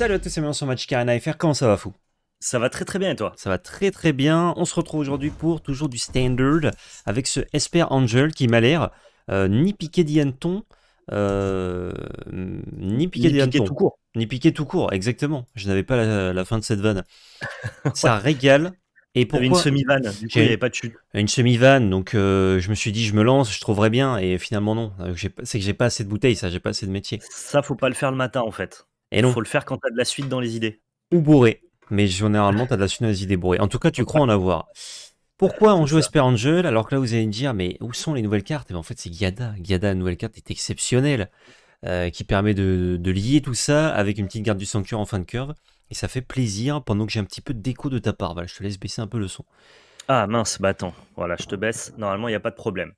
Salut à tous et bienvenue sur Magic Arena FR, comment ça va fou ça va très très bien et toi Ça va très très bien. On se retrouve aujourd'hui pour toujours du standard avec ce Esper Angel qui m'a l'air euh, ni piqué d'Ianton, Ton euh, ni piqué ni piqué tout court. Ni piqué tout court, exactement. Je n'avais pas la, fin de cette vanne. ça régale. Et pourquoi une semi-vanne, du il avait pas de chute. Une semi-vanne, donc euh, je me suis dit, je me lance, je trouverais bien, et finalement non. C'est que j'ai pas assez de bouteilles, ça, j'ai pas assez de métier. Ça, faut pas le faire le matin, en fait. Et Faut le faire quand t'as de la suite dans les idées. Ou bourré. Mais généralement, t'as de la suite dans les idées bourrées. En tout cas, tu crois en avoir. Pourquoi on joue Esperangel alors que là vous allez me dire mais où sont les nouvelles cartes Et eh ben, En fait c'est Giada. Giada, la nouvelle carte est exceptionnelle euh, qui permet de, lier tout ça avec une petite garde du sanctuaire en fin de curve et ça fait plaisir pendant que j'ai un petit peu de déco de ta part. Voilà, je te laisse baisser un peu le son. Ah mince, bah attends, voilà, je te baisse. Normalement il n'y a pas de problème.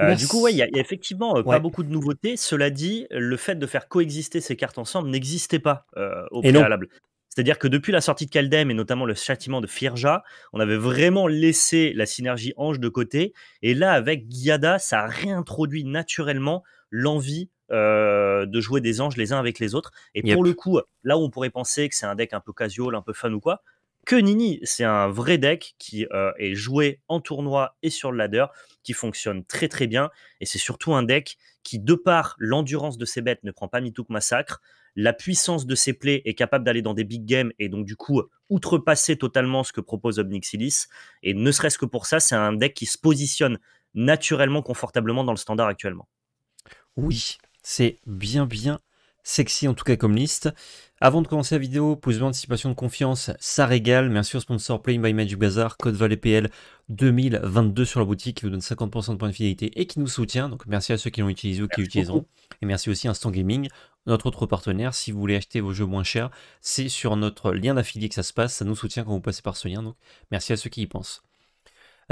Euh, du coup, il ouais, a effectivement euh, pas beaucoup de nouveautés. Cela dit, le fait de faire coexister ces cartes ensemble n'existait pas euh, au préalable. C'est-à-dire que depuis la sortie de Kaldem et notamment le châtiment de Firja, on avait vraiment laissé la synergie ange de côté. Et là, avec Giada, ça a réintroduit naturellement l'envie de jouer des anges les uns avec les autres. Et pour le coup, là où on pourrait penser que c'est un deck un peu casual, un peu fun ou quoi, que Nini. C'est un vrai deck qui euh, est joué en tournoi et sur le ladder, qui fonctionne très très bien. Et c'est surtout un deck qui, de par l'endurance de ses bêtes, ne prend pas Mitouk Massacre. La puissance de ses plays est capable d'aller dans des big games et donc, du coup, outrepasser totalement ce que propose Obnixilis. Et ne serait-ce que pour ça, c'est un deck qui se positionne naturellement, confortablement dans le standard actuellement. Oui, c'est bien, bien sexy en tout cas comme liste. Avant de commencer la vidéo, pouce bleu anticipation de confiance, ça régale. merci au sponsor Playing by Magic Bazar, code PL 2022 sur la boutique qui vous donne 50% de points de fidélité et qui nous soutient. Donc merci à ceux qui l'ont utilisé ou qui l'utiliseront. Et merci aussi à Instant Gaming, notre autre partenaire. Si vous voulez acheter vos jeux moins chers, c'est sur notre lien d'affilié que ça se passe. Ça nous soutient quand vous passez par ce lien. Donc merci à ceux qui y pensent.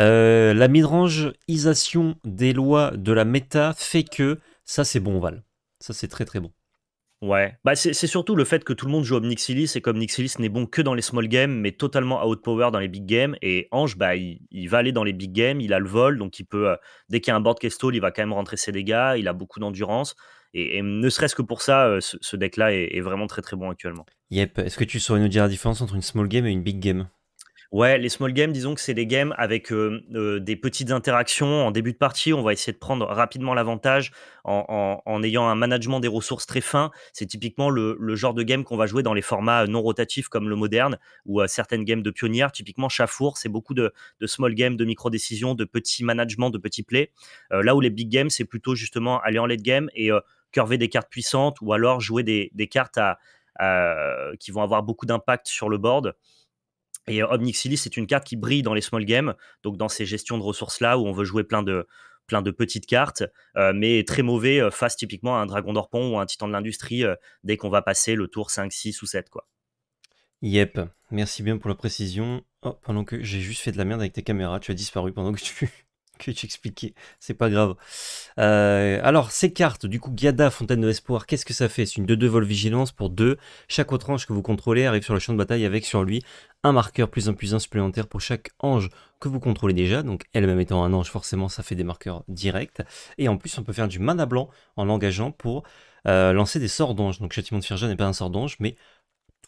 Euh, la midrangeisation des lois de la méta fait que ça c'est bon Val. Ça c'est très très bon. Ouais, bah, c'est surtout le fait que tout le monde joue Omnixilis, Nixilis et comme Nixilis n'est bon que dans les small games, mais totalement out power dans les big games. Et Ange, bah, il, va aller dans les big games, il a le vol, donc il peut, euh, dès qu'il y a un board il va quand même rentrer ses dégâts, il a beaucoup d'endurance. Et, ne serait-ce que pour ça, euh, ce, deck-là est, vraiment très très bon actuellement. Yep, est-ce que tu saurais nous dire la différence entre une small game et une big game Ouais, les small games, disons que c'est des games avec euh, euh, des petites interactions en début de partie. On va essayer de prendre rapidement l'avantage en, ayant un management des ressources très fin. C'est typiquement le, genre de game qu'on va jouer dans les formats euh, non rotatifs comme le moderne ou certaines games de pionnières. Typiquement, Chafour, c'est beaucoup de, small games, de micro-décisions, de petits managements, de petits plays. là où les big games, c'est plutôt justement aller en late game et curver des cartes puissantes ou alors jouer des, cartes qui vont avoir beaucoup d'impact sur le board. Et euh, Omnixilis, c'est une carte qui brille dans les small games, donc dans ces gestions de ressources-là où on veut jouer plein de, plein de petites cartes, euh, mais très mauvais euh, face typiquement à un Dragon d'Orpon ou un Titan de l'Industrie dès qu'on va passer le tour 5, 6 ou 7. Quoi. Yep, merci bien pour la précision. Oh, pendant que j'ai juste fait de la merde avec tes caméras, tu as disparu pendant que tu, que j'expliquais, c'est pas grave. Euh, alors, ces cartes, du coup, Gada, Fontaine de l'espoir, qu'est-ce que ça fait C'est une 2-2 vol vigilance pour 2. Chaque autre ange que vous contrôlez arrive sur le champ de bataille avec sur lui un marqueur plus un plus un supplémentaire pour chaque ange que vous contrôlez déjà. Donc, elle-même étant un ange, forcément, ça fait des marqueurs directs. Et en plus, on peut faire du mana blanc en l'engageant pour euh, lancer des sorts d'ange. Donc, Châtiment de Firja n'est pas un sort d'ange, mais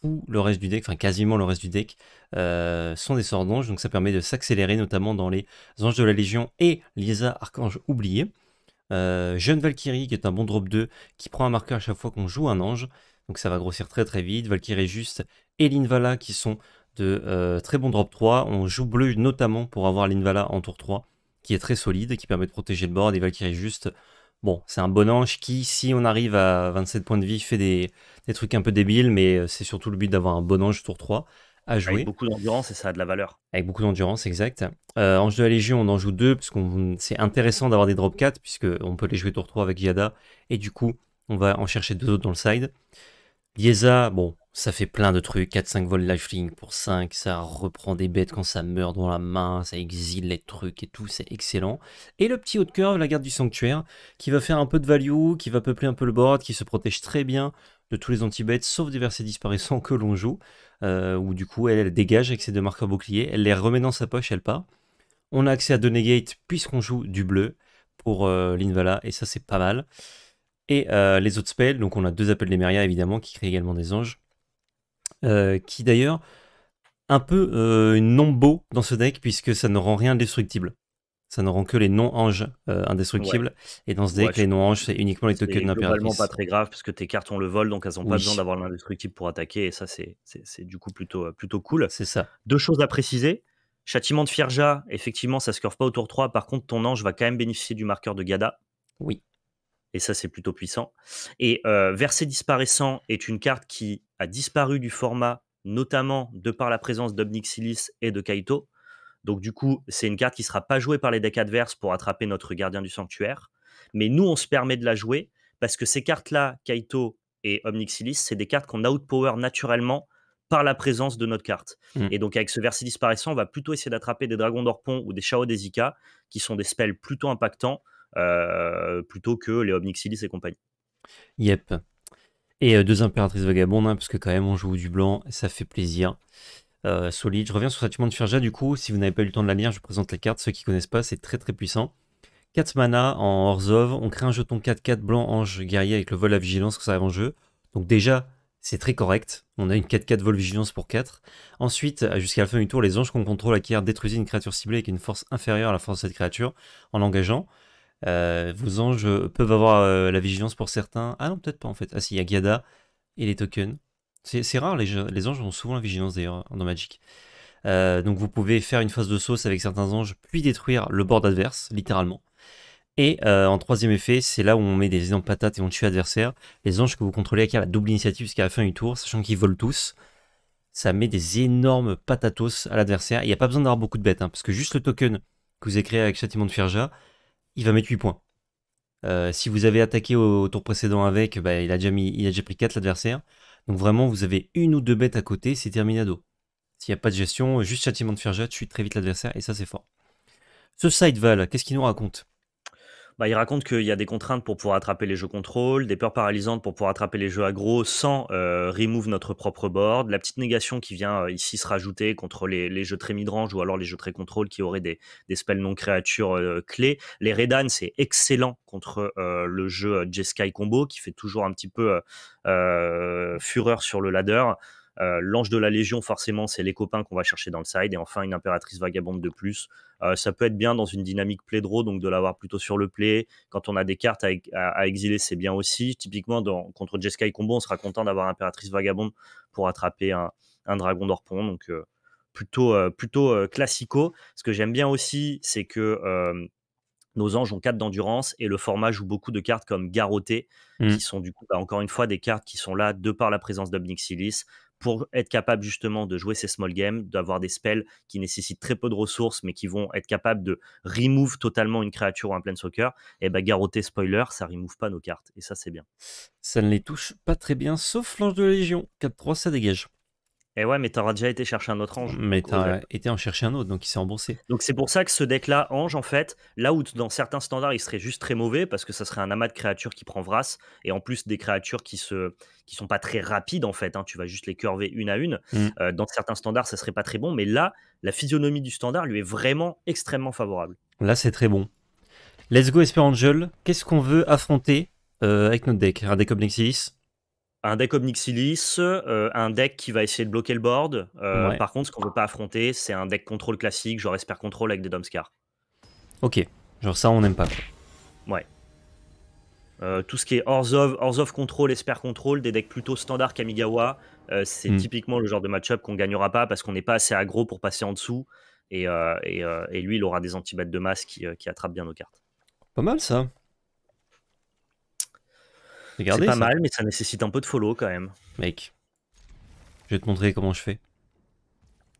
le reste du deck, enfin quasiment le reste du deck, euh, sont des sorts d'anges, Donc ça permet de s'accélérer, notamment dans les anges de la Légion et l'Isa, archange oublié. Euh, jeune Valkyrie, qui est un bon drop 2, qui prend un marqueur à chaque fois qu'on joue un ange. Donc ça va grossir très très vite. Valkyrie Juste et Linvala, qui sont de euh, très bons drop 3. On joue bleu notamment pour avoir Linvala en tour 3, qui est très solide, qui permet de protéger le board. Et Valkyrie Juste, bon, c'est un bon ange qui, si on arrive à 27 points de vie, fait des des trucs un peu débiles, mais euh, c'est surtout le but d'avoir un bon ange tour 3 à jouer. Avec beaucoup d'endurance et ça a de la valeur. Avec beaucoup d'endurance, exact. Euh, ange de la Légion, on en joue deux, parce qu'on c'est intéressant d'avoir des drop 4, puisqu'on peut les jouer tour 3 avec Yada, et du coup, on va en chercher deux autres dans le side. Liesa, bon, ça fait plein de trucs, 4-5 vols lifelink pour 5, ça reprend des bêtes quand ça meurt dans la main, ça exile les trucs et tout, c'est excellent. Et le petit haut de curve, la garde du sanctuaire, qui va faire un peu de value, qui va peupler un peu le board, qui se protège très bien de tous les anti-bêtes, sauf des versets disparaissants que l'on joue, euh, où du coup elle, dégage avec ses deux marqueurs boucliers, elle les remet dans sa poche, elle part. On a accès à deux puisqu'on joue du bleu pour euh, l'Invala, et ça c'est pas mal. Et euh, les autres spells, donc on a deux appels d'Emeria évidemment, qui créent également des anges, qui d'ailleurs un peu une nombo dans ce deck, puisque ça ne rend rien destructible ça n'auront que les non-anges euh, indestructibles. Et dans ce deck, les non-anges, c'est uniquement les tokens d'impératrice. C'est pas très grave parce que tes cartes, ont le vol donc elles n'ont pas besoin d'avoir l'indestructible pour attaquer. Et ça, c'est du coup plutôt, euh, plutôt cool. C'est ça. Deux choses à préciser. Châtiment de Fierja, effectivement, ça ne curve pas au tour 3. Par contre, ton ange va quand même bénéficier du marqueur de Gada. Oui. Et ça, c'est plutôt puissant. Et euh, Verset disparaissant est une carte qui a disparu du format, notamment de par la présence d'Obnixilis et de Kaito. Donc du coup, c'est une carte qui ne sera pas jouée par les decks adverses pour attraper notre gardien du sanctuaire. Mais nous, on se permet de la jouer parce que ces cartes-là, Kaito et Omnixilis, c'est des cartes qu'on outpower naturellement par la présence de notre carte. Mm. Et donc avec ce verset disparaissant, on va plutôt essayer d'attraper des dragons d'Orpon ou des Shao des Ika, qui sont des spells plutôt impactants, euh, plutôt que les Omnixilis et compagnie. Yep. Et euh, deux impératrices vagabondes, hein, parce que quand même on joue du blanc, ça fait plaisir. Euh, solide. Je reviens sur traitement de Firja, du coup, si vous n'avez pas eu le temps de la lire, je vous présente les cartes. Ceux qui connaissent pas, c'est très très puissant. 4 mana en Orzhov, on crée un jeton 4-4 blanc ange guerrier avec le vol à vigilance quand ça arrive en jeu. Donc déjà, c'est très correct. On a une 4-4 vol vigilance pour 4. Ensuite, jusqu'à la fin du tour, les anges qu'on contrôle acquièrent détruisent une créature ciblée avec une force inférieure à la force de cette créature en l'engageant. Euh, vos anges peuvent avoir euh, la vigilance pour certains. Ah non, peut-être pas en fait. Ah si, il y a Gyada et les tokens. C'est rare, les, anges ont souvent la vigilance d'ailleurs hein, dans Magic. Euh, donc vous pouvez faire une phase de sauce avec certains anges, puis détruire le board adverse, littéralement. Et euh, en troisième effet, c'est là où on met des énormes patates et on tue l'adversaire. Les anges que vous contrôlez acquièrent la double initiative jusqu'à la fin du tour, sachant qu'ils volent tous. Ça met des énormes patatos à l'adversaire. Il n'y a pas besoin d'avoir beaucoup de bêtes, hein, parce que juste le token que vous avez créé avec Châtiment de Firja, il va mettre 8 points. Euh, si vous avez attaqué au, tour précédent avec, bah, il, a déjà il a déjà pris 4 l'adversaire. Donc vraiment, vous avez une ou deux bêtes à côté, c'est terminado. S'il n'y a pas de gestion, juste châtiment de ferja, tu suis très vite l'adversaire, et ça c'est fort. Ce Sideval, qu'est-ce qu'il nous raconte bah, il raconte qu'il y a des contraintes pour pouvoir attraper les jeux contrôle, des peurs paralysantes pour pouvoir attraper les jeux aggro sans euh, remove notre propre board, la petite négation qui vient euh, ici se rajouter contre les, jeux très midrange ou alors les jeux très contrôle qui auraient des, spells non créatures euh, clés. Les Redan, c'est excellent contre le jeu Jeskai Combo qui fait toujours un petit peu fureur sur le ladder. Euh, l'ange de la Légion, forcément, c'est les copains qu'on va chercher dans le side. Et enfin, une impératrice vagabonde de plus. Euh, ça peut être bien dans une dynamique play-draw, donc de l'avoir plutôt sur le play. Quand on a des cartes à, exiler, c'est bien aussi. Typiquement, dans, contre Jeskai Combo, on sera content d'avoir impératrice vagabonde pour attraper un, dragon d'Orpon. Donc, euh, plutôt, plutôt classico. Ce que j'aime bien aussi, c'est que nos anges ont 4 d'endurance et le format joue beaucoup de cartes comme Garoté, mmh. qui sont du coup bah, encore une fois des cartes qui sont là de par la présence d'Obnixilis, pour être capable justement de jouer ces small games, d'avoir des spells qui nécessitent très peu de ressources, mais qui vont être capables de remove totalement une créature ou un planeswalker, et eh bien, garrotter spoiler, ça remove pas nos cartes. Et ça, c'est bien. Ça ne les touche pas très bien, sauf l'ange de la Légion. 4-3, ça dégage. Et eh ouais, mais t'auras déjà été chercher un autre ange. Mais t'as euh, été en chercher un autre, donc il s'est remboursé. Donc c'est pour ça que ce deck-là, ange, en fait, là où dans certains standards, il serait juste très mauvais, parce que ça serait un amas de créatures qui prend Vras, et en plus des créatures qui se qui sont pas très rapides, en fait, hein. tu vas juste les curver une à une. Mm. Euh, dans certains standards, ça serait pas très bon, mais là, la physionomie du standard lui est vraiment extrêmement favorable. Là, c'est très bon. Let's go, Esperangel. Qu'est-ce qu'on veut affronter euh, avec notre deck Un deck comme un deck Omnixilis, euh, un deck qui va essayer de bloquer le board. Euh, par contre, ce qu'on ne veut pas affronter, c'est un deck contrôle classique, genre Esper Control avec des Domscar. Ok, genre ça, on n'aime pas. Ouais. Euh, tout ce qui est Hors of Control, Esper Control, des decks plutôt standard Kamigawa, c'est hmm. typiquement le genre de match-up qu'on gagnera pas parce qu'on n'est pas assez aggro pour passer en dessous. Et, lui, il aura des anti de masse qui attrapent bien nos cartes. Pas mal ça. C'est pas mal, mais ça nécessite un peu de follow quand même. Mec, je vais te montrer comment je fais.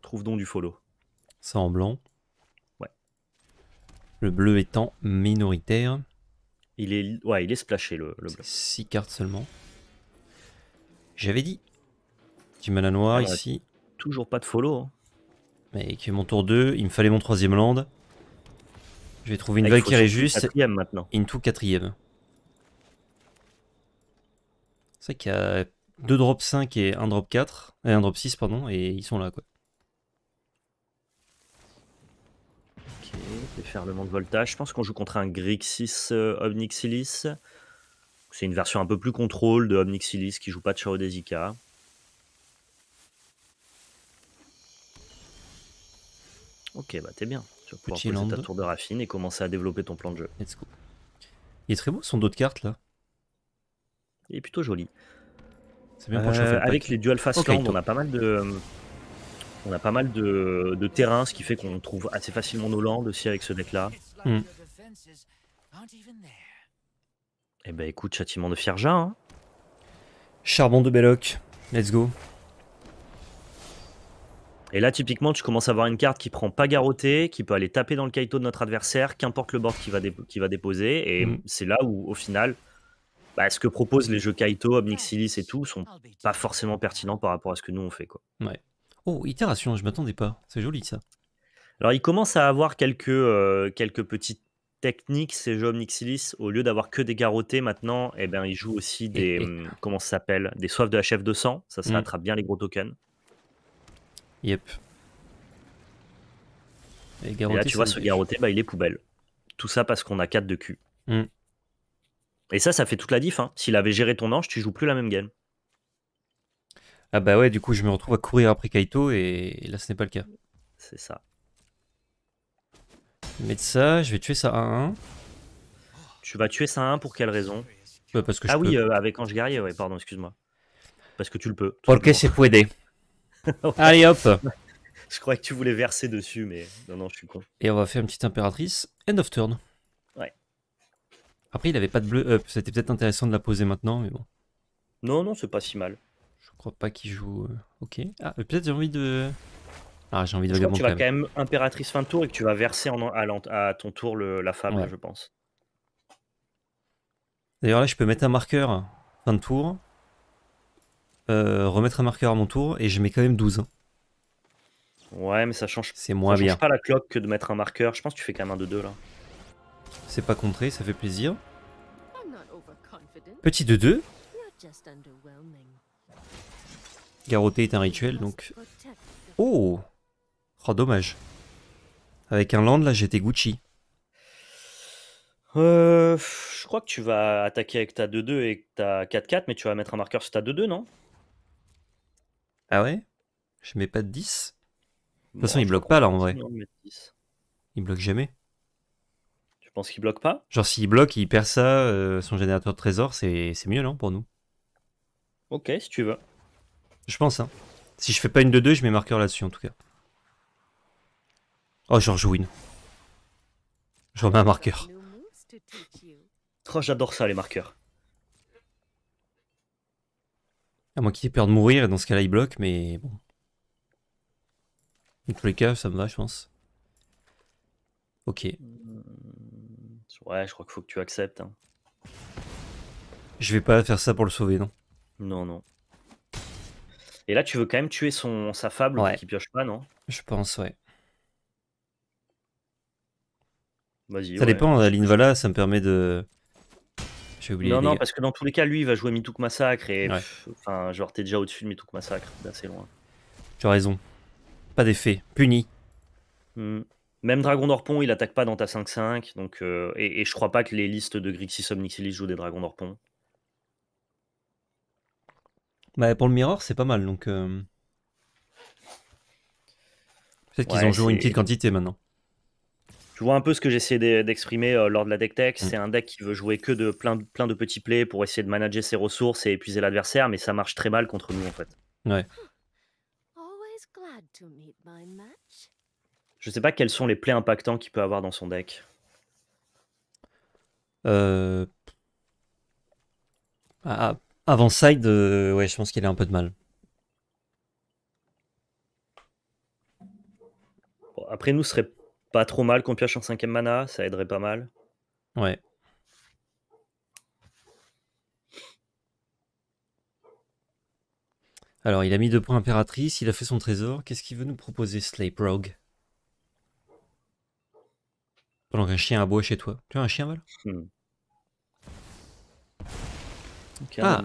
Trouve donc du follow. Ça en blanc. Ouais. Le bleu étant minoritaire. Il est, ouais, il est splashé le, le bleu. 6 cartes seulement. J'avais dit. Tu mana noir noire ah ici. Toujours pas de follow. Hein. Mec, mon tour 2, il me fallait mon troisième land. Je vais trouver une ah, Valkyrie juste. Quatrième maintenant. Into quatrième. C'est vrai qu'il y a 2 drop 5 et un drop 4, et drop 6, pardon, et ils sont là quoi. Ok, déferlement de voltage. Je pense qu'on joue contre un Grixis euh, Omnixilis. C'est une version un peu plus contrôle de Omnixilis qui joue pas de Chao Ok, bah t'es bien. Tu vas pouvoir poser ta tour de raffine et commencer à développer ton plan de jeu. Let's go. Il est très beau son dos de cartes là est plutôt joli. Euh, avec les Dual face okay. on a pas mal de. On a pas mal de, terrain, ce qui fait qu'on trouve assez facilement nos landes aussi avec ce deck-là. et hmm. Eh ben écoute, châtiment de Fierja. Hein. Charbon de Belloc, let's go. Et là, typiquement, tu commences à avoir une carte qui prend pas garroté qui peut aller taper dans le kaito de notre adversaire, qu'importe le board qu'il va, va, déposer. Et hmm. c'est là où, au final, bah, ce que proposent les jeux Kaito, Omnixilis et tout sont pas forcément pertinents par rapport à ce que nous on fait. Quoi. Ouais. Oh, itération, je m'attendais pas. C'est joli ça. Alors, il commence à avoir quelques, euh, quelques petites techniques, ces jeux Omnixilis. Au lieu d'avoir que des garrotés, maintenant, eh ben, ils jouent aussi des. Hum, comment ça s'appelle Des soifs de HF200. Ça, ça mm. attrape bien les gros tokens. Yep. Et, là, tu vois, ce garroté, bah, il est poubelle. Tout ça parce qu'on a 4 de cul. Et ça, ça fait toute la diff. Hein. S'il avait géré ton ange, tu joues plus la même game. Ah bah ouais, du coup, je me retrouve à courir après Kaito et, là, ce n'est pas le cas. C'est ça. Je ça, je vais tuer ça à 1. Tu vas tuer ça à 1 pour quelle raison bah, parce que Ah oui, euh, avec Ange Guerrier, ouais, pardon, excuse-moi. Parce que tu le peux. c'est pour aider. Allez hop Je croyais que tu voulais verser dessus, mais non, non, je suis con. Et on va faire une petite impératrice. End of turn. Après, il avait pas de bleu up. Euh, c'était peut-être intéressant de la poser maintenant, mais bon. Non, non, c'est pas si mal. Je crois pas qu'il joue. Euh, ok. Ah, euh, peut-être j'ai envie de. Ah, j'ai envie de je Tu vas quand même impératrice fin de tour et que tu vas verser en... à, ton tour la femme, je pense. D'ailleurs, là, je peux mettre un marqueur fin de tour, remettre un marqueur à mon tour et je mets quand même 12. Hein. Ouais, mais ça change. C'est moins bien. pas la cloque que de mettre un marqueur. Je pense que tu fais quand même un de deux, là. C'est pas contré, ça fait plaisir. Petit de 2. Garroté est un rituel, donc... Oh Oh, dommage. Avec un land, là, j'étais Gucci. Euh, je crois que tu vas attaquer avec ta 2-2 et ta 4-4, mais tu vas mettre un marqueur sur ta 2-2, non Ah ouais Je mets pas de 10 De toute façon, il bloque pas, là, en vrai. Il bloque jamais. Je pense qu'il bloque pas. Genre, s'il bloque, il perd ça, euh, son générateur de trésor, c'est mieux, non, pour nous Ok, si tu veux. Je pense, hein. Si je fais pas une de deux, je mets marqueur là-dessus, en tout cas. Oh, je rejoue une. Je remets un marqueur. Oh, j'adore ça, les marqueurs. À moi qu'il ait peur de mourir, et dans ce cas-là, il bloque, mais bon. Dans tous les cas, ça me va, je pense. Ok. Ouais, je crois qu'il faut que tu acceptes. Hein. Je vais pas faire ça pour le sauver, non Non, non. Et là, tu veux quand même tuer son, sa fable qui pioche pas, non Je pense, ouais. Vas-y. Ça dépend, la euh, Linvala, ça me permet de. J'ai oublié. Non, non, parce que dans tous les cas, lui, il va jouer Mitouk Massacre et. enfin, enfin, genre, t'es déjà au-dessus de Mitouk Massacre, d'assez loin. Tu as raison. Pas d'effet. Puni. Hum. Même Dragon d'Orpon, il attaque pas dans ta 5-5. Donc, euh, et, je crois pas que les listes de Grixis Omnixilis jouent des Dragons d'Orpon. Bah, pour le Mirror, c'est pas mal. Donc, euh, Peut-être qu'ils ont joué une petite quantité maintenant. Tu vois un peu ce que essayé d'exprimer euh, lors de la deck tech. Mm. C'est un deck qui veut jouer que de plein, plein de petits plays pour essayer de manager ses ressources et épuiser l'adversaire, mais ça marche très mal contre nous en fait. Ouais. Je sais pas quels sont les plaies impactants qu'il peut avoir dans son deck. Euh, ah, ah, avant side, euh, ouais, je pense qu'il a un peu de mal. après, nous, ce serait pas trop mal qu'on pioche en cinquième mana, ça aiderait pas mal. Ouais. Alors, il a mis deux points impératrice, il a fait son trésor. Qu'est-ce qu'il veut nous proposer, Slay Rogue pendant qu'un chien aboie chez toi. Tu as un chien, Val hmm. ah.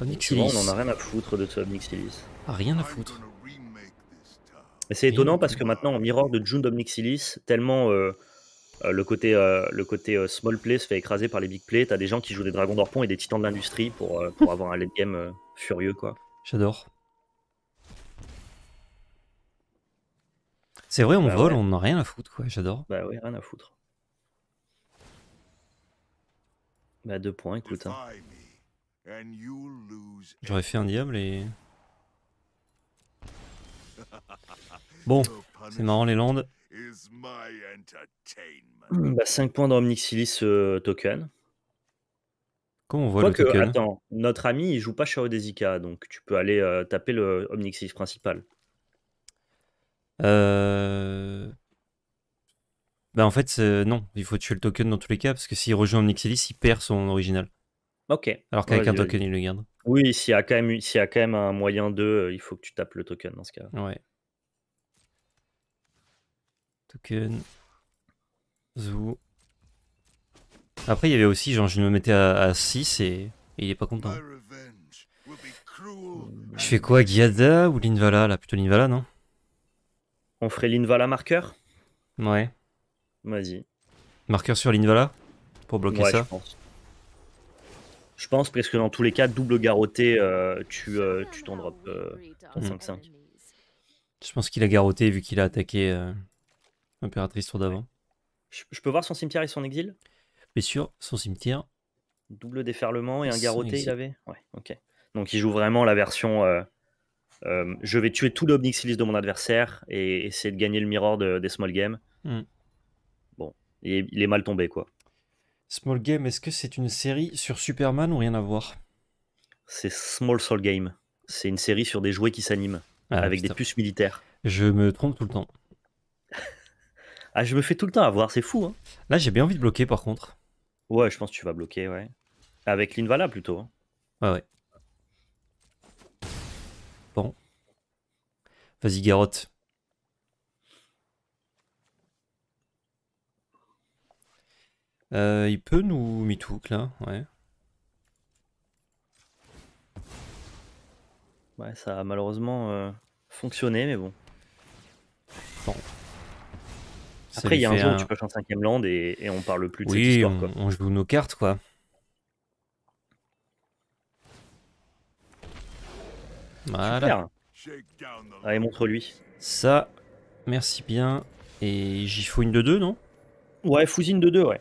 on en a rien à foutre de toi Omnixilis. Ah, rien à foutre. C'est étonnant parce que maintenant, en miroir de June d'Omnixilis, tellement euh, euh, le côté, euh, le côté small play se fait écraser par les big play, t'as des gens qui jouent des dragons d'orpon et des titans de l'industrie pour, pour avoir un late game furieux, quoi. J'adore. C'est vrai, on bah vole, on on n'a rien à foutre, quoi. J'adore. Bah oui, rien à foutre. Bah deux points, écoute. Hein. J'aurais fait un diable et. Bon, c'est marrant les landes. Hmm, bah, 5 points dans Omnixilis euh, token. Comment on voit le token Attends, notre ami il joue pas chez Desika, donc tu peux aller euh, taper le Omnixilis principal. Euh... Bah en fait, euh, non, il faut tuer le token dans tous les cas, parce que s'il rejoint Omnixilis, il perd son original. Ok. Alors qu'avec un token, il le garde. Oui, s'il y, a quand même, a quand même un moyen de, euh, il faut que tu tapes le token dans ce cas. Ouais. Token. Zou. Après, il y avait aussi, genre, je me mettais à, 6 et, et il est pas content. Je fais quoi, Giada ou Linvala là Plutôt Linvala, non on ferait l'Invala marqueur Ouais. Vas-y. Marqueur sur l'Invala Pour bloquer ouais, ça je pense. je pense, parce que dans tous les cas, double garrotté, euh, tu, euh, tu t'en drop 5 euh, hmm. Je pense qu'il a garrotté vu qu'il a attaqué l'impératrice tour d'avant. Je, peux voir son cimetière et son exil Bien sûr, son cimetière. Double déferlement et un garrotté, il avait Ouais, ok. Donc il joue vraiment la version euh, je vais tuer tout l'Obnixilis de mon adversaire et essayer de gagner le mirror de, des small games. Hmm. Bon, il est mal tombé quoi. Small Game, est-ce que c'est une série sur Superman ou rien à voir C'est Small Soul Game. C'est une série sur des jouets qui s'animent ah, avec des puces militaires. Je me trompe tout le temps. ah, je me fais tout le temps avoir, c'est fou. Hein. Là, j'ai bien envie de bloquer par contre. Ouais, je pense que tu vas bloquer, ouais. Avec l'Invala plutôt. Hein. Ouais, ouais bon Vas-y, Garotte. Euh, il peut nous mitouk là, ouais. Ouais, ça a malheureusement euh, fonctionné, mais bon. Bon. Après, il y a un jour où tu faire un cinquième land et, on parle plus de cette histoire. on joue nos cartes, quoi. Voilà. Allez, montre-lui. Ça, merci bien. Et j'y fous une de deux, non Ouais, une de deux, ouais.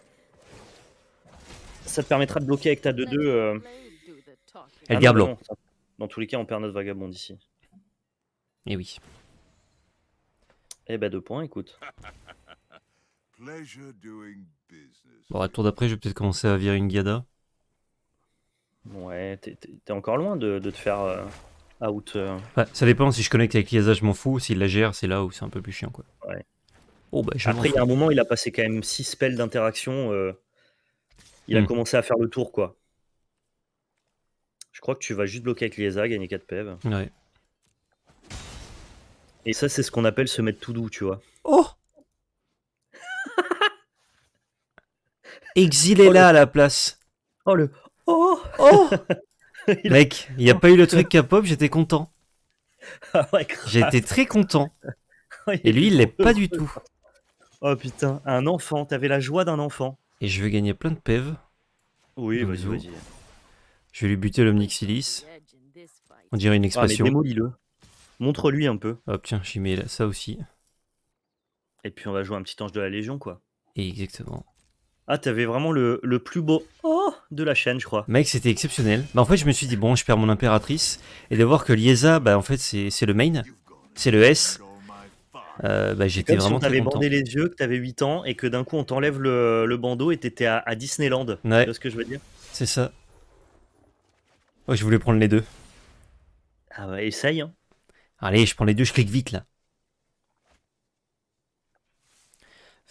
Ça te permettra de bloquer avec ta 2-2. El Elle Dans tous les cas, on perd notre vagabond ici. Et eh oui. Eh bah, ben, deux points, écoute. Bon, à tour d'après, je vais peut-être commencer à virer une Gada. Ouais, t'es encore loin de, te faire. Euh, out. Euh. ça dépend si je connecte avec l'IASA, je m'en fous. s'il la gère, c'est là où c'est un peu plus chiant. Quoi. Ouais. Oh, bah, Après, il y a un moment, il a passé quand même 6 spells d'interaction. Euh. Il a hmm. commencé à faire le tour, quoi. Je crois que tu vas juste bloquer avec l'IASA, gagner 4 PEV. Et ça, c'est ce qu'on appelle se mettre tout doux, tu vois. Oh Exilez-la à la place. Oh le. Oh Oh Mec, il n'y a oh. pas eu le truc K-pop, j'étais content. Ah j'étais très content. Et lui, il l'est pas du tout. Oh putain, un enfant, t'avais la joie d'un enfant. Et je vais gagner plein de pev. Oui, vas-y, Je vais lui buter l'Omnixilis. On dirait une ah, expression. Hein. Montre-lui un peu. Oh tiens, j'y mets ça aussi. Et puis on va jouer un petit ange de la Légion, quoi. Et exactement. Ah, t'avais vraiment le, plus beau oh de la chaîne, je crois. Mec, c'était exceptionnel. Bah, en fait, je me suis dit, bon, je perds mon impératrice. Et de voir que Liesa, bah, en fait, c'est le main, c'est le S. Euh, bah, j'étais vraiment si très bandé les yeux, que t'avais 8 ans et que d'un coup on t'enlève le, bandeau et t'étais à, Disneyland. Tu vois ce que je veux dire C'est ça. Oh, je voulais prendre les deux. Ah bah, essaye. Hein. Allez, je prends les deux, je clique vite là.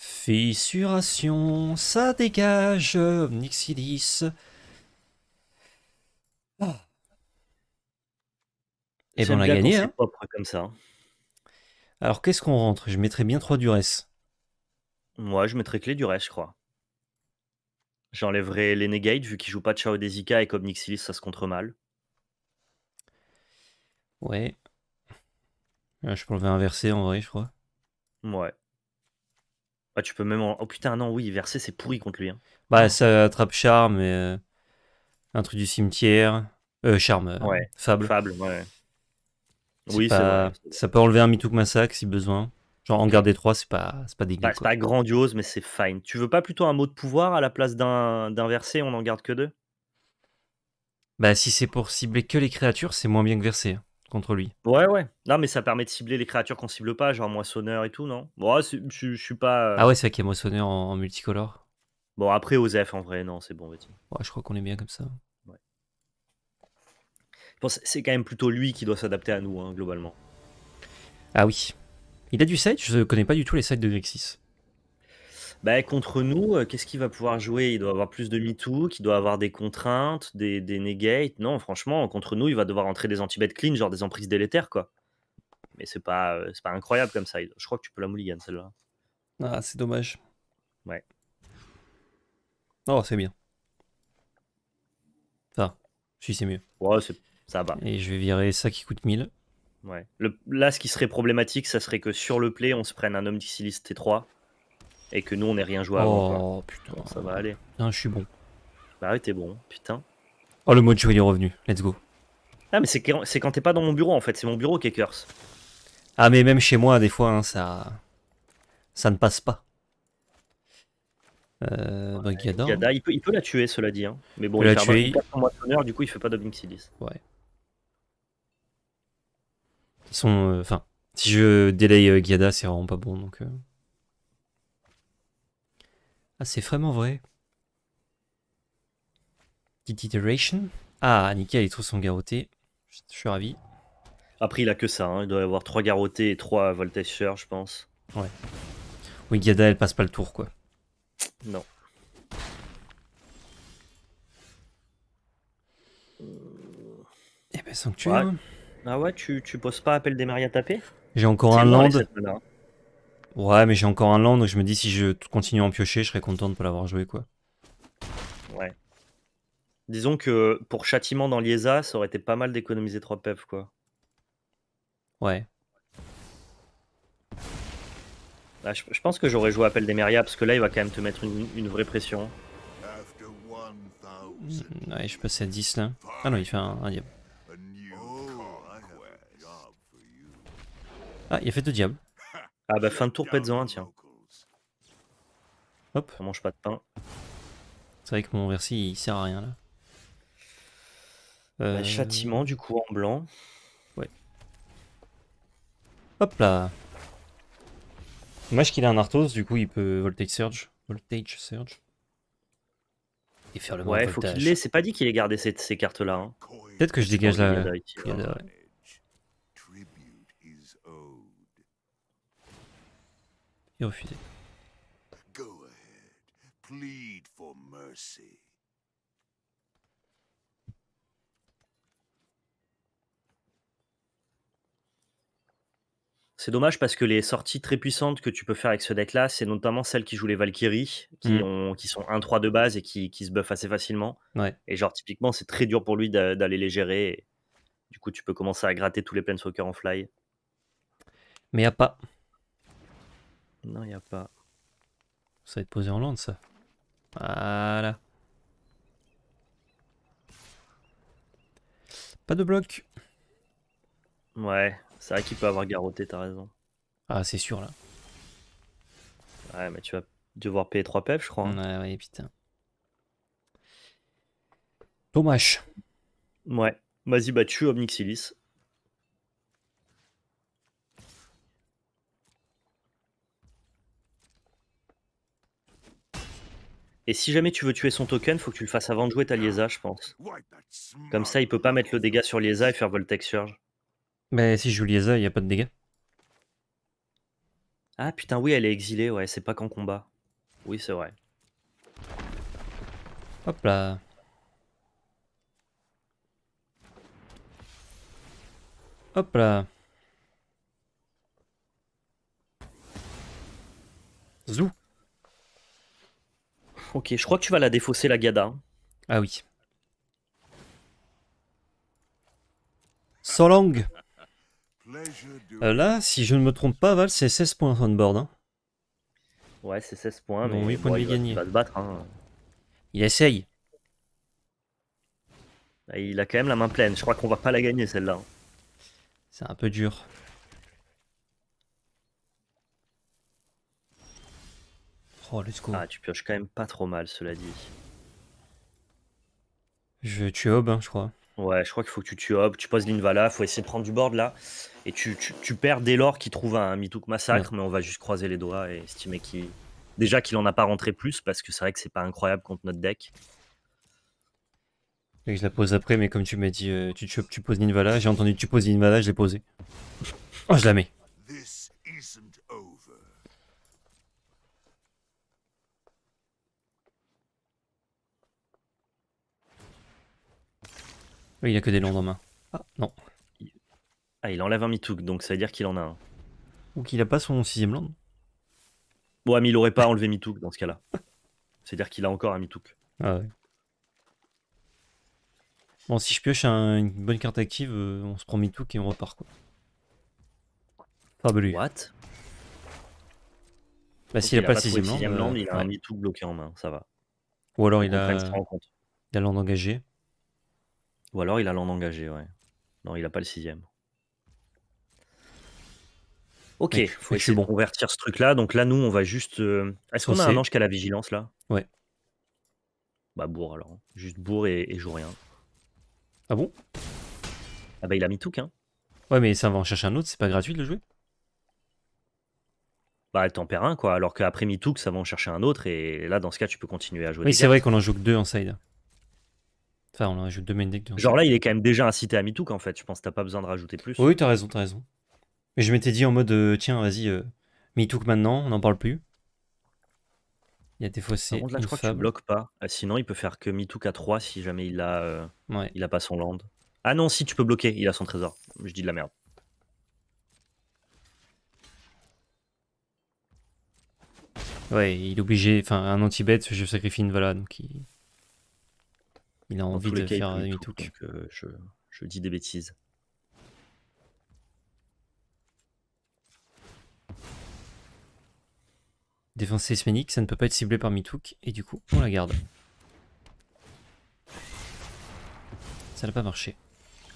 Fissuration, ça dégage, Nixilis. Et eh ben, on a gagné. Hein. comme ça. Alors qu'est-ce qu'on rentre Je mettrais bien 3 reste Moi, je mettrais clé reste je crois. J'enlèverai les negate vu qu'il joue pas de Chao Desika et comme ça se contre mal. Ouais. Ah, je pourrais inverser en vrai, je crois. Ouais. Bah, tu peux même. En... Oh putain, non, oui, verser, c'est pourri contre lui. Hein. Bah, ça attrape charme et. Euh, un truc du cimetière. Euh, charme. Euh, ouais. Fable. Fable, ouais. Oui, Ça peut enlever un Mitouk Massacre si besoin. Genre, en garder trois c'est pas, pas bah, c'est pas grandiose, mais c'est fine. Tu veux pas plutôt un mot de pouvoir à la place d'un verset, on en garde que deux Bah, si c'est pour cibler que les créatures, c'est moins bien que verser. Hein contre lui. Ouais, ouais. Non, mais ça permet de cibler les créatures qu'on cible pas, genre moissonneur et tout, non Bon, ah, je suis pas. Euh, ah ouais, c'est vrai qu'il y a moissonneur en, multicolore. Bon, après Osef en vrai, non, c'est bon, vas-y. Ouais, je crois qu'on est bien comme ça. Ouais. c'est quand même plutôt lui qui doit s'adapter à nous, hein, globalement. Ah oui. Il a du set, je connais pas du tout les sets de Nexis. Bah, contre nous, euh, qu'est-ce qu'il va pouvoir jouer Il doit avoir plus de MeToo, qu'il doit avoir des contraintes, des, des negates. Non, franchement, contre nous, il va devoir entrer des anti-bet clean, genre des emprises délétères, quoi. Mais c'est pas, euh, c'est pas incroyable comme ça. Je crois que tu peux la mouligan celle-là. Ah, c'est dommage. Ouais. Oh, c'est bien. Ça. si c'est mieux. Ouais, c'est... ça va. Et je vais virer ça qui coûte 1000. Ouais. Là, ce qui serait problématique, ça serait que sur le play, on se prenne un homme d'ici T3 et que nous on n'est rien joué avant. Oh putain, ça va aller. Putain, je suis bon. Bah oui t'es bon, putain. Oh, le mode jeu est revenu, let's go. Ah, mais c'est quand t'es pas dans mon bureau en fait, c'est mon bureau qui est curse. Ah, mais même chez moi, des fois, hein, ça. Ça ne passe pas. Euh, bah, Gada, Gada, hein. il, peut, la tuer, cela dit. Hein. Mais bon, il, il la tuer. mois de honneur, du coup, il fait pas Dobbing Ouais. Ils sont. Euh, enfin, si je délaye euh, c'est vraiment pas bon donc. Euh. Ah, c'est vraiment vrai. Petite iteration. Ah, nickel, il trouve son Je suis ravi. Après, il a que ça. Hein. Il doit avoir trois garrotés et 3 voltageurs, je pense. Ouais. Oui, Gada, elle passe pas le tour, quoi. Non. Eh ben, sanctuaire. Hein. Ah ouais, tu, poses pas appel des à tapé. J'ai encore un land. Ouais, mais j'ai encore un land, donc je me dis si je continue à en piocher, je serais content de pas l'avoir joué, quoi. Ouais. Disons que pour châtiment dans Liesa, ça aurait été pas mal d'économiser 3 peps, quoi. Ouais. Bah, je, pense que j'aurais joué Appel des meria parce que là, il va quand même te mettre une, vraie pression. ouais, je passe à 10, là. Ah non, il fait un, diable. Ah, il a fait deux diables. Ah bah fin de tour, pète-en tiens. Hop. On mange pas de pain. C'est vrai que mon versi il sert à rien là. Bah, euh, châtiment du coup en blanc. Ouais. Hop là. Dommage qu'il a un Arthos, du coup il peut Voltage Surge. Voltage Surge. Et faire le Ouais, faut qu'il l'ait. C'est pas dit qu'il ait gardé ces cartes là. Hein. Peut-être que je dégage la. et refusé. C'est dommage parce que les sorties très puissantes que tu peux faire avec ce deck-là, c'est notamment celles qui jouent les Valkyries, qui, mm. ont, qui sont 1-3 de base et qui, se buffent assez facilement. Et genre, typiquement, c'est très dur pour lui d'aller les gérer. du coup, tu peux commencer à gratter tous les Planeswalkers en fly. Mais il a pas. Non, il a pas. Ça va être posé en lande, ça. Voilà. Pas de bloc. Ouais, c'est vrai qu'il peut avoir garrotté, t'as raison. Ah, c'est sûr, là. Ouais, mais tu vas devoir payer 3 peps, je crois. Hein. Ouais, ouais, putain. Dommage. Ouais. Vas-y, bah, tu Omnixilis. Et si jamais tu veux tuer son token, faut que tu le fasses avant de jouer ta Liesa, je pense. Comme ça, il peut pas mettre le dégât sur Liesa et faire Voltex Surge. Mais si je joue Liesa, il n'y a pas de dégâts. Ah putain, oui, elle est exilée, ouais, c'est pas qu'en combat. Oui, c'est vrai. Hop là. Hop là. Zou. Ok, je crois que tu vas la défausser, la Gada. Ah oui. Solang. Euh, là, si je ne me trompe pas, Val, c'est 16 points on board. Hein. Ouais, c'est 16 points. mais Il va se battre. Hein. Il essaye. Ah, il a quand même la main pleine. Je crois qu'on va pas la gagner, celle-là. C'est un peu dur. Oh, ah, tu pioches quand même pas trop mal, cela dit. Je vais tuer Hob, hein, je crois. Ouais, je crois qu'il faut que tu tues Hob. Tu poses l'Invala, faut essayer de prendre du board là. Et tu, perds dès lors qu'il trouve un Mitouk Massacre, mais on va juste croiser les doigts et estimer qu'il. Déjà qu'il en a pas rentré plus, parce que c'est vrai que c'est pas incroyable contre notre deck. Et je la pose après, mais comme tu m'as dit, euh, tu, tu, poses l'Invala, j'ai entendu tu poses l'Invala je l'ai posé. Oh, je la mets. Oui, il a que des landes en main. Ah, non. Ah, il enlève un mitouk, donc ça veut dire qu'il en a un. Ou qu'il a pas son sixième land. Ouais, mais il aurait pas enlevé mitouk dans ce cas-là. C'est-à-dire qu'il a encore un mitouk. Ah ouais. Bon, si je pioche une bonne carte active, euh, on se prend mitouk et on repart, quoi. Fabuleux. What Bah, s'il a, pas, le sixième land, il a euh, un mitouk bloqué en main, ça va. Ou alors il, a, il a land engagé. Ou alors il a l'an engagé, ouais. Non, il n'a pas le sixième. Ok, c'est faut bon. convertir ce truc-là. Donc là, nous, on va juste. Euh, est-ce qu'on a un ange qui a la vigilance là Ouais. Bah, bourre alors. Juste bourre et, joue rien. Ah bon Ah bah, il a mis tout hein. Ouais, mais ça, va en chercher un autre, c'est pas gratuit de le jouer Bah, t'en perd un quoi. Alors qu'après que ça va en chercher un autre. Et là, dans ce cas, tu peux continuer à jouer. Oui, c'est vrai qu'on en joue que deux en side. Enfin, on Genre là, il est quand même déjà incité à Mitouk en fait. Je pense que t'as pas besoin de rajouter plus. Oui, t'as raison, t'as raison. Mais je m'étais dit en mode, euh, tiens, vas-y, euh, Mitouk maintenant, on n'en parle plus. Il y a des fois, c'est là, je crois que tu bloques pas. Euh, sinon, il peut faire que Mitouk à 3 si jamais il a, euh, ouais. il a pas son land. Ah non, si tu peux bloquer, il a son trésor. Je dis de la merde. Ouais, il est obligé. Enfin, un anti-bet, je sacrifie une valade. donc il. Il a envie de faire euh, un donc euh, je, dis des bêtises. Défoncer Smenik, ça ne peut pas être ciblé par Mitouk, et du coup, on la garde. Ça n'a pas marché.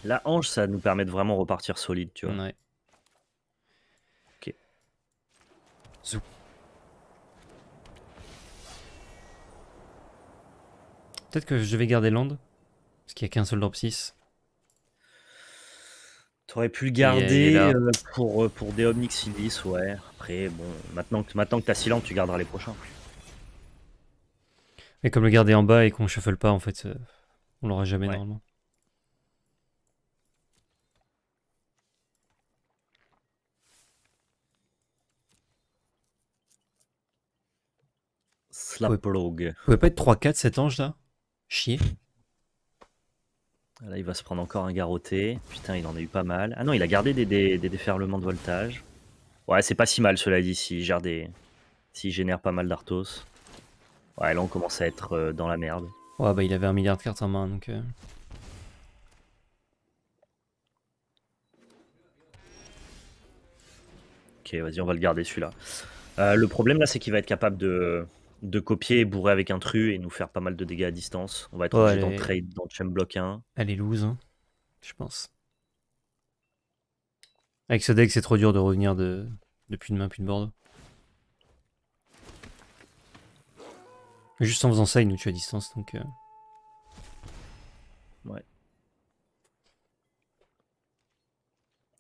La hanche, ça nous permet de vraiment repartir solide, tu vois. Ouais. Ok. Zou. Peut-être que je vais garder Land. Parce qu'il n'y a qu'un seul drop 6. T'aurais pu le garder euh, pour, euh, pour des Omnix 10 ouais. Après, bon, maintenant que, maintenant que t'as Silent, tu garderas les prochains. Mais comme le garder en bas et qu'on shuffle pas, en fait, euh, on l'aura jamais normalement. Slap Vous pouvait pas être 3-4 cet ange là Chier. Ah, là, il va se prendre encore un garroté. Putain, il en a eu pas mal. Ah non, il a gardé des, déferlements de voltage. Ouais, c'est pas si mal, cela dit, s'il gère des... S'il génère pas mal d'Arthos. Ouais, là, on commence à être euh, dans la merde. Ouais, bah, il avait un milliard de cartes en main, donc... Euh. Ok, vas-y, on va le garder, celui-là. Euh, le problème, là, c'est qu'il va être capable de de copier, bourrer avec un tru et nous faire pas mal de dégâts à distance. On va être obligé d'entrer dans le block 1. Elle est loose, hein, je pense. Avec ce deck, c'est trop dur de revenir de, de plus de main, puis de board. Juste en faisant ça, il nous tue à distance, donc... Euh. Ouais.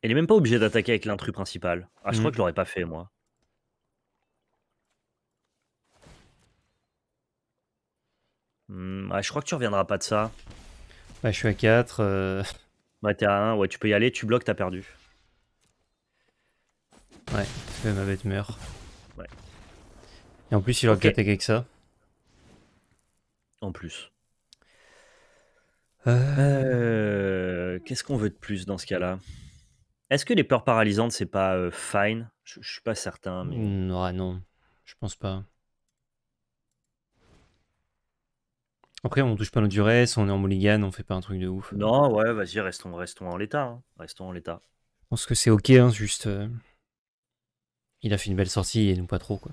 Elle est même pas obligée d'attaquer avec l'intrus principal. Ah, je crois mm. que je l'aurais pas fait, moi. Hmm, je crois que tu reviendras pas de ça. Bah, je suis à 4. Euh. t'es à 1. Ouais, tu peux y aller, tu bloques, t'as perdu. Ouais, ma bête meurt. Ouais. Et en plus, il aurait okay. avec que ça. En plus. Euh. Euh, qu'est-ce qu'on veut de plus dans ce cas-là Est-ce que les peurs paralysantes, c'est pas fine je, suis pas certain, mais. Mm, ouais, non, je pense pas. Après, on touche pas nos duress, on est en mulligan, on fait pas un truc de ouf. Non, ouais, vas-y, restons, restons en l'état. Hein. Restons en l'état. Je pense que c'est ok, hein, juste. Euh, il a fait une belle sortie et nous pas trop, quoi.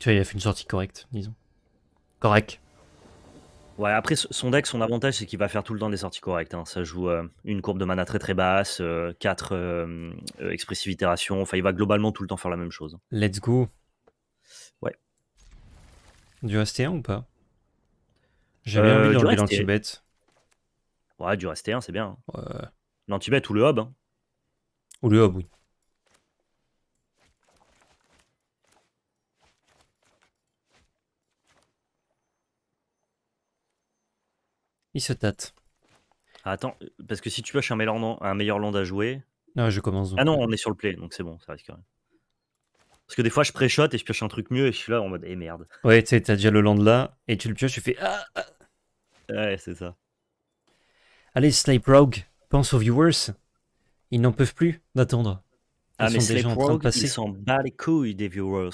Tu vois, il a fait une sortie correcte, disons. Correct. Ouais, après, son deck, son avantage, c'est qu'il va faire tout le temps des sorties correctes. Hein. Ça joue euh, une courbe de mana très très basse, 4 euh, expressive itérations. Enfin, il va globalement tout le temps faire la même chose. Let's go. Du t 1 ou pas J'ai euh, bien envie d'enlever l'anti-bet. Ouais, du st 1 c'est bien. Ouais. L'antibet ou le hub. Hein. Ou le hub, oui. Il se tâte. attends, parce que si tu lâches un meilleur land, à jouer. Non, ah, je commence. Ah non, on est sur le play, donc c'est bon, ça risque rien. Parce que des fois, je pré-shot et je pioche un truc mieux et je suis là en mode, eh merde. Ouais, tu sais, t'as déjà le land là et tu le pioches, tu fais ah, ah. Ouais, c'est ça. Allez, Sniper Rogue, pense aux viewers. Ils n'en peuvent plus d'attendre. ah, mais déjà Rogue, en de passer. Ils bas les couilles des viewers.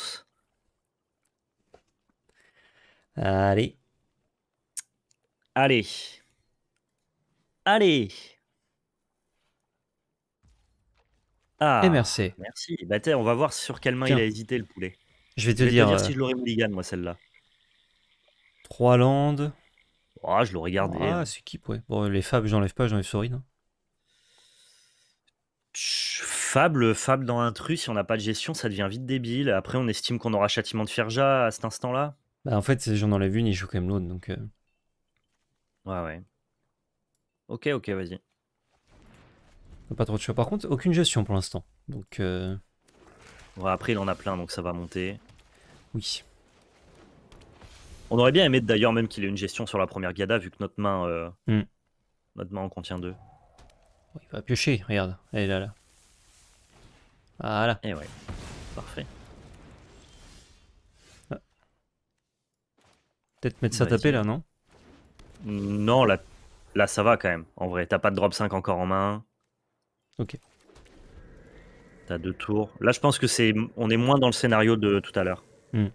Allez. Allez. Allez. Ah, eh, merci. Merci. Bah, on va voir sur quelle main il a hésité le poulet. Je vais te, dire, euh, si je l'aurais mulligan, moi, celle-là. Trois landes. Oh, je l'aurais gardé. Ah, c'est qui, ouais. Bon, les fables, j'enlève pas, j'enlève non. Hein. Fable, fable dans un truc, si on n'a pas de gestion, ça devient vite débile. Après, on estime qu'on aura châtiment de Ferja à cet instant-là. Bah, en fait, j'en enlève une, il joue quand même l'autre, donc. Euh. Ouais, ouais. Ok, ok, vas-y. Pas trop de choix. Par contre, aucune gestion pour l'instant. Donc. Euh... après, il en a plein, donc ça va monter. Oui. On aurait bien aimé d'ailleurs même qu'il ait une gestion sur la première Gada, vu que notre main, euh... Hmm. notre main en contient deux. Il va piocher, regarde. Elle est là, là. Voilà. Et eh ouais. Parfait. Ah. Peut-être mettre ça taper là, non Non, là, là ça va quand même. En vrai, t'as pas de drop 5 encore en main. Ok. T'as deux tours. Là, je pense que c'est, on est moins dans le scénario de tout à l'heure. Hmm.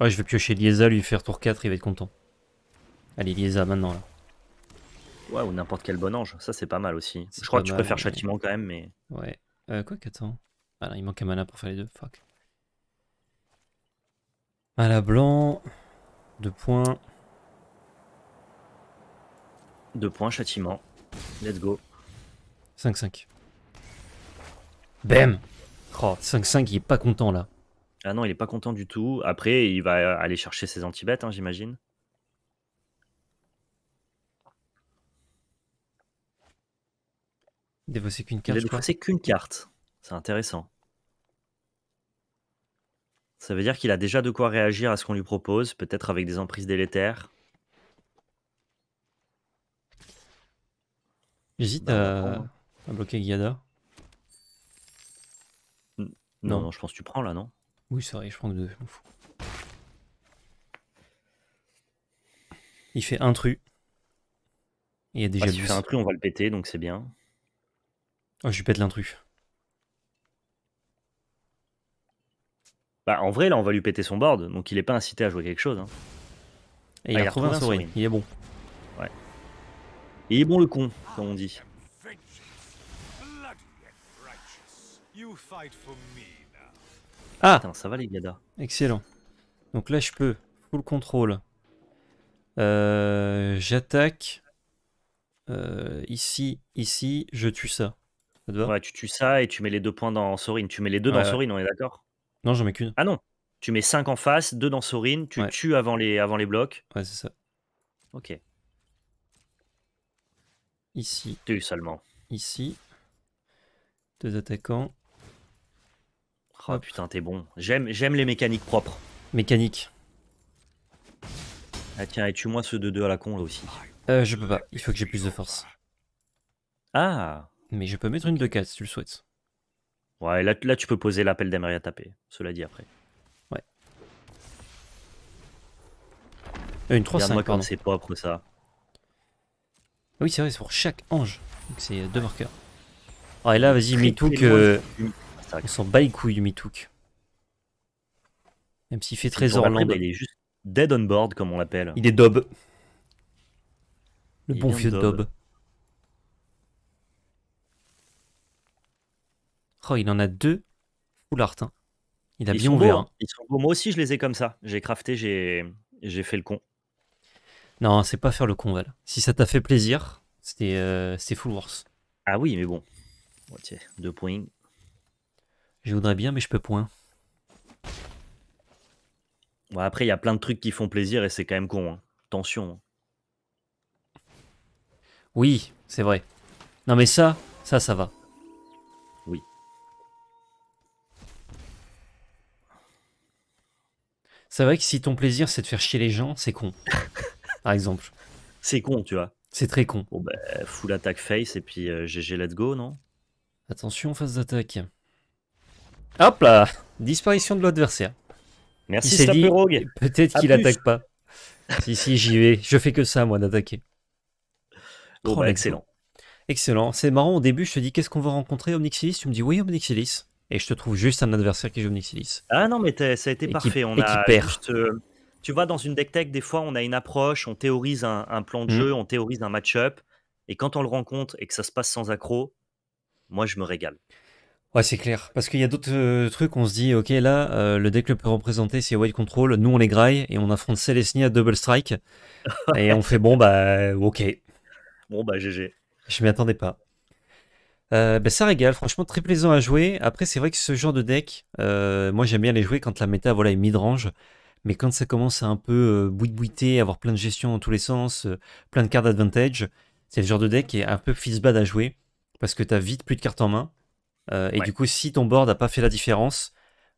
Ouais, je vais piocher Liesa, lui faire tour 4, il va être content. Allez, Liesa, maintenant, là. Ouais, ou n'importe quel bon ange. Ça, c'est pas mal aussi. Je crois que tu peux faire châtiment quand même, mais... Ouais. Euh, quoi, qu'attends Ah il manque un mana pour faire les deux. Fuck. la blanc. Deux points. Deux points, châtiment. Let's go. 5-5. Bam 5-5, il est pas content là. Ah non, il est pas content du tout. Après, il va aller chercher ses antibêtes, hein, j'imagine. Défausser qu'une carte. Dévosser qu'une carte. C'est intéressant. Ça veut dire qu'il a déjà de quoi réagir à ce qu'on lui propose, peut-être avec des emprises délétères. J'hésite bah, à. On va bloquer non, non. non, je pense que tu prends là, non Oui, c'est vrai, je prends que deux. Il fait intrus. Il y a déjà un ah, si tu fais on va le péter, donc c'est bien. Oh, je lui pète l'intrus. Bah, en vrai, là, on va lui péter son board, donc il est pas incité à jouer quelque chose. Hein. Et ah, il a trouvé un Il est bon. Ouais. Il est bon le con, comme on dit. Ah ça va les gars. Excellent. Donc là, je peux. Full contrôle. Euh, j'attaque. Euh, ici, ici, je tue ça. ça ouais, tu tues ça et tu mets les deux points dans Sorine. Tu mets les deux dans Sorin, on est d'accord Non, j'en mets qu'une. Ah non Tu mets cinq en face, deux dans Sorine, tu tues avant les, avant les blocs. Ouais, c'est ça. Ok. Ici. Tu seulement. Ici. Deux attaquants. Oh putain, t'es bon. J'aime les mécaniques propres. Mécanique. Ah tiens, et tue-moi ce 2-2 à la con là aussi. Euh, je peux pas, il faut que j'ai plus de force. Ah Mais je peux mettre une 2-4 si tu le souhaites. Ouais, là, là tu peux poser l'appel d'Emery à taper, cela dit après. Ouais. Euh, une 3-5. moi quand c'est propre ça. Ah oui, c'est vrai, c'est pour chaque ange. Donc c'est euh, deux marqueurs. Ah, et là, vas-y, mets tout que. On s'en bat les couilles, Même s'il fait très il est juste dead on board, comme on l'appelle. Il est dob. Le bon vieux dob. Oh, il en a deux. Foulartin. Hein. Il a bien ouvert. Hein. Hein. Moi aussi, je les ai comme ça. J'ai crafté, j'ai fait le con. Non, c'est pas faire le con, Val. Si ça t'a fait plaisir, c'était euh, full worth. Ah oui, mais bon. deux points. Je voudrais bien, mais je peux point. Bon, après, il y a plein de trucs qui font plaisir et c'est quand même con. Hein. Tension. Hein. Oui, c'est vrai. Non, mais ça, ça, ça va. Oui. C'est vrai que si ton plaisir, c'est de faire chier les gens, c'est con. Par exemple. C'est con, tu vois. C'est très con. Bon, bah, full attack face et puis GG, euh, let's go, non Attention, phase d'attaque. Hop là Disparition de l'adversaire. Merci, Slaperogue. Peut-être qu'il attaque pas. si, si, j'y vais. Je fais que ça, moi, d'attaquer. Oh, bah, excellent. Excellent. C'est marrant, au début, je te dis qu'est-ce qu'on va rencontrer, Omnixilis Tu me dis oui, Omnixilis. Et je te trouve juste un adversaire qui joue Omnixilis. Ah non, mais ça a été parfait. on et a perd. Euh, tu vois, dans une deck tech, des fois, on a une approche, on théorise un, plan de mm. jeu, on théorise un match-up. Et quand on le rencontre et que ça se passe sans accro, moi, je me régale. Ouais, c'est clair. Parce qu'il y a d'autres euh, trucs, on se dit, ok, là, euh, le deck le plus représenté, c'est White Control. Nous, on les graille et on affronte Celestia à Double Strike. et on fait, bon, bah, euh, ok. Bon, bah, GG. Je m'y attendais pas. Bah, ça régale, franchement, très plaisant à jouer. Après, c'est vrai que ce genre de deck, moi, j'aime bien les jouer quand la méta, voilà, est mid-range. Mais quand ça commence à un peu bouit avoir plein de gestion en tous les sens, plein de cartes d'advantage c'est le genre de deck qui est un peu fils-bad à jouer. Parce que t'as vite plus de cartes en main euh, et du coup, si ton board n'a pas fait la différence,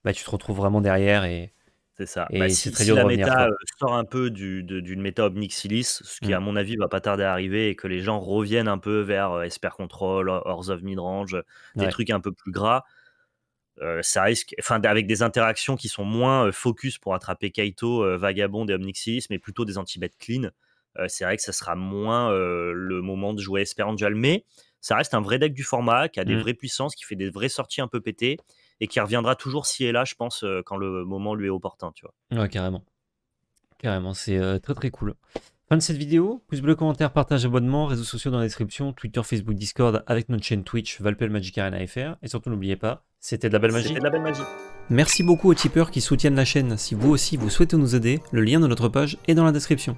bah, tu te retrouves vraiment derrière et. C'est ça. Et bah, si, si la méta euh, sort un peu d'une méta Omnixilis, ce qui, mmh. à mon avis, va pas tarder à arriver et que les gens reviennent un peu vers euh, Esper Control, Hors of Midrange, des trucs un peu plus gras, ça risque, enfin, avec des interactions qui sont moins focus pour attraper Kaito, Vagabond et Omnixilis, mais plutôt des anti-bêtes clean, c'est vrai que ça sera moins le moment de jouer Esper Angel. Mais ça reste un vrai deck du format qui a des mmh. vraies puissances, qui fait des vraies sorties un peu pétées et qui reviendra toujours si et là, je pense, euh, quand le moment lui est opportun. Tu vois. Ouais, carrément. Carrément, c'est euh, très très cool. Fin de cette vidéo, pouce bleu, commentaire, partage, abonnement, réseaux sociaux dans la description, Twitter, Facebook, Discord, avec notre chaîne Twitch, Valpel Magic Arena FR. Et surtout, n'oubliez pas, c'était de la belle magie. C'était de la belle magie. Merci beaucoup aux tipeurs qui soutiennent la chaîne. Si vous aussi vous souhaitez nous aider, le lien de notre page est dans la description.